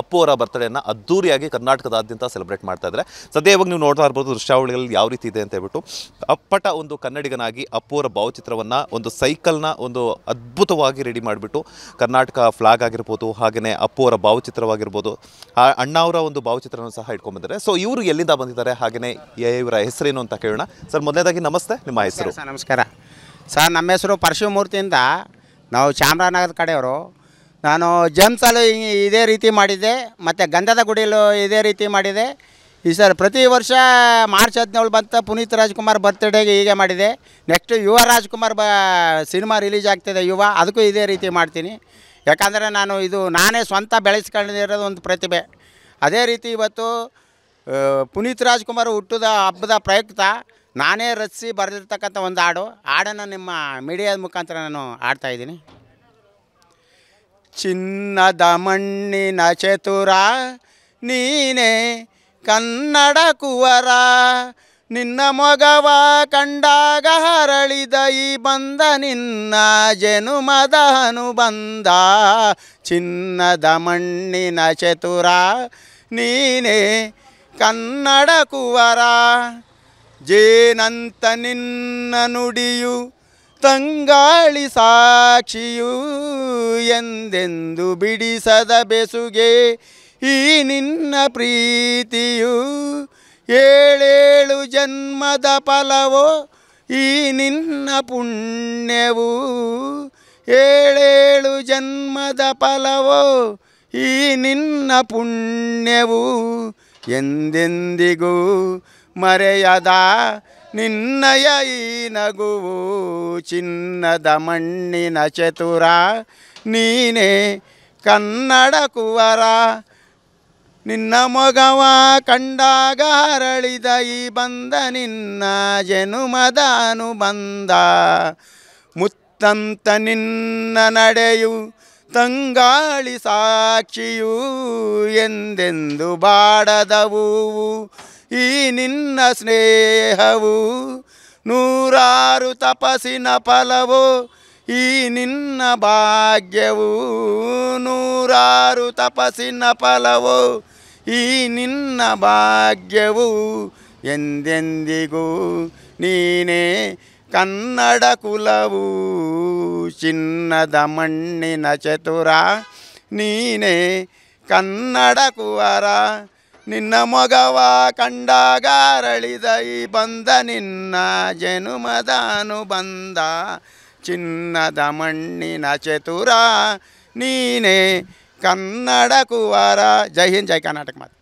ಅಪ್ಪು ಅವರ ಬರ್ತ್ಡೇನ ಅದ್ದೂರಿಯಾಗಿ ಕರ್ನಾಟಕದಾದ್ಯಂತ ಸೆಲೆಬ್ರೇಟ್ ಮಾಡ್ತಾ ಇದ್ದಾರೆ ಸದ್ಯ ನೀವು ನೋಡ್ತಾ ಇರ್ಬೋದು ದೃಶ್ಯಾವಳಿಗಳಲ್ಲಿ ಯಾವ ರೀತಿ ಇದೆ ಅಂತ ಹೇಳ್ಬಿಟ್ಟು ಅಪ್ಪಟ ಒಂದು ಕನ್ನಡಿಗನಾಗಿ ಅಪ್ಪು ಅವರ ಭಾವಚಿತ್ರವನ್ನು ಒಂದು ಸೈಕಲ್ನ ಒಂದು ಅದ್ಭುತವಾಗಿ ರೆಡಿ ಮಾಡಿಬಿಟ್ಟು ಕರ್ನಾಟಕ ಫ್ಲಾಗ್ ಆಗಿರ್ಬೋದು ಹಾಗೆಯೇ ಅಪ್ಪುವರ ಭಾವಚಿತ್ರವಾಗಿರ್ಬೋದು ಅಣ್ಣ ಅವರ ಒಂದು ಭಾವಚಿತ್ರವನ್ನು ಸಹ ಬಂದಿದ್ದಾರೆ ಸೊ ಇವರು ಎಲ್ಲಿಂದ ಬಂದಿದ್ದಾರೆ ಹಾಗೆಯೇ ಇವರ ಹೆಸರೇನು ಅಂತ ಕೇಳೋಣ ಸರ್ ಮೊದಲನೇದಾಗಿ ನಮಸ್ತೆ ನಿಮ್ಮ ಹೆಸರು ಸರ್ ನಮಸ್ಕಾರ ಸರ್ ನಮ್ಮ ಹೆಸರು ಪರಶುಮೂರ್ತಿಯಿಂದ ನಾವು ಚಾಮರಾಜನಗರದ ಕಡೆಯವರು ನಾನು ಜಮ್ಸಲ್ಲೂ ಇದೇ ರೀತಿ ಮಾಡಿದ್ದೆ ಮತ್ತು ಗಂಧದ ಗುಡಿಯಲ್ಲೂ ಇದೇ ರೀತಿ ಮಾಡಿದೆ ಈ ಸರ್ ಪ್ರತಿ ವರ್ಷ ಮಾರ್ಚ್ ಹದಿನೇಳು ಬಂತ ಪುನೀತ್ ರಾಜ್ಕುಮಾರ್ ಬರ್ತ್ಡೇಗೆ ಹೀಗೆ ಮಾಡಿದೆ ನೆಕ್ಸ್ಟ್ ಯುವ ರಾಜ್ಕುಮಾರ್ ಬ ಸಿನಿಮಾ ರಿಲೀಸ್ ಆಗ್ತಿದೆ ಯುವ ಅದಕ್ಕೂ ಇದೇ ರೀತಿ ಮಾಡ್ತೀನಿ ಯಾಕಂದರೆ ನಾನು ಇದು ನಾನೇ ಸ್ವಂತ ಬೆಳೆಸ್ಕೊಂಡಿರೋದು ಒಂದು ಪ್ರತಿಭೆ ಅದೇ ರೀತಿ ಇವತ್ತು ಪುನೀತ್ ರಾಜ್ಕುಮಾರ್ ಹುಟ್ಟಿದ ಹಬ್ಬದ ಪ್ರಯುಕ್ತ ನಾನೇ ರಚಿಸಿ ಬರೆದಿರ್ತಕ್ಕಂಥ ಒಂದು ಹಾಡು ಹಾಡನ್ನು ನಿಮ್ಮ ಮೀಡಿಯಾದ ಮುಖಾಂತರ ನಾನು ಹಾಡ್ತಾಯಿದ್ದೀನಿ ಚಿನ್ನದ ಮಣ್ಣಿನ ಚತುರ ನೀನೇ ಕನ್ನಡ ಕುವರ ನಿನ್ನ ಮೊಗವ ಕಂಡಾಗ ಹರಳಿದ ಈ ಬಂದ ನಿನ್ನ ಜನುಮದ ಅನುಬಂಧ ಚಿನ್ನದ ಮಣ್ಣಿನ ಚತುರ ನೀನೇ ಕನ್ನಡ ಕುವರ ಜೇನಂತ ನಿನ್ನ ನುಡಿಯು ತಂಗಾಳಿ ಸಾಕ್ಷಿಯು ಎಂದೆಂದು ಬಿಡಿಸದ ಬೆಸುಗೆ ಈ ನಿನ್ನ ಪ್ರೀತಿಯು ಏಳೇಳು ಜನ್ಮದ ಫಲವೋ ಈ ನಿನ್ನ ಪುಣ್ಯವು ಏಳೇಳು ಜನ್ಮದ ಫಲವೋ ಈ ನಿನ್ನ ಪುಣ್ಯವು ಎಂದೆಂದಿಗೂ ಮರೆಯದ ನಿನ್ನಯ ಈ ನಗುವು ಚಿನ್ನದ ಮಣ್ಣಿನ ಚತುರ ನೀನೇ ಕನ್ನಡ ಕುವರ ನಿನ್ನ ಮೊಗವ ಕಂಡಾಗ ಅರಳಿದ ಈ ಬಂದ ನಿನ್ನ ಜನುಮದ ಬಂದ ಮುತ್ತಂತ ನಿನ್ನ ನಡೆಯು ತಂಗಾಳಿ ಸಾಕ್ಷಿಯೂ ಎಂದೆಂದು ಬಾಡದವು ಈ ನಿನ್ನ ಸ್ನೇಹವು ನೂರಾರು ತಪಸ್ಸಿನ ಫಲವು ಈ ನಿನ್ನ ಭಾಗ್ಯವು ನೂರಾರು ತಪಸ್ಸಿನ ಫಲವು ಈ ನಿನ್ನ ಭಾಗ್ಯವು ಎಂದೆಂದಿಗೂ ನೀನೇ ಕನ್ನಡ ಕುಲವು ಚಿನ್ನದ ಮಣ್ಣಿನ ಚತುರ ನೀನೇ ಕನ್ನಡ ಕುವರ ನಿನ್ನ ಮೊಗವ ಈ ಬಂದ ನಿನ್ನ ಜನುಮದಾನು ಬಂದ ಚಿನ್ನದ ಮಣ್ಣಿನ ಚತುರ ನೀನೇ ಕನ್ನಡ ಕುವಾರ ಜೈ ಹಿಂದ್ ಜೈ ಕರ್ನಾಟಕ ಮಾತು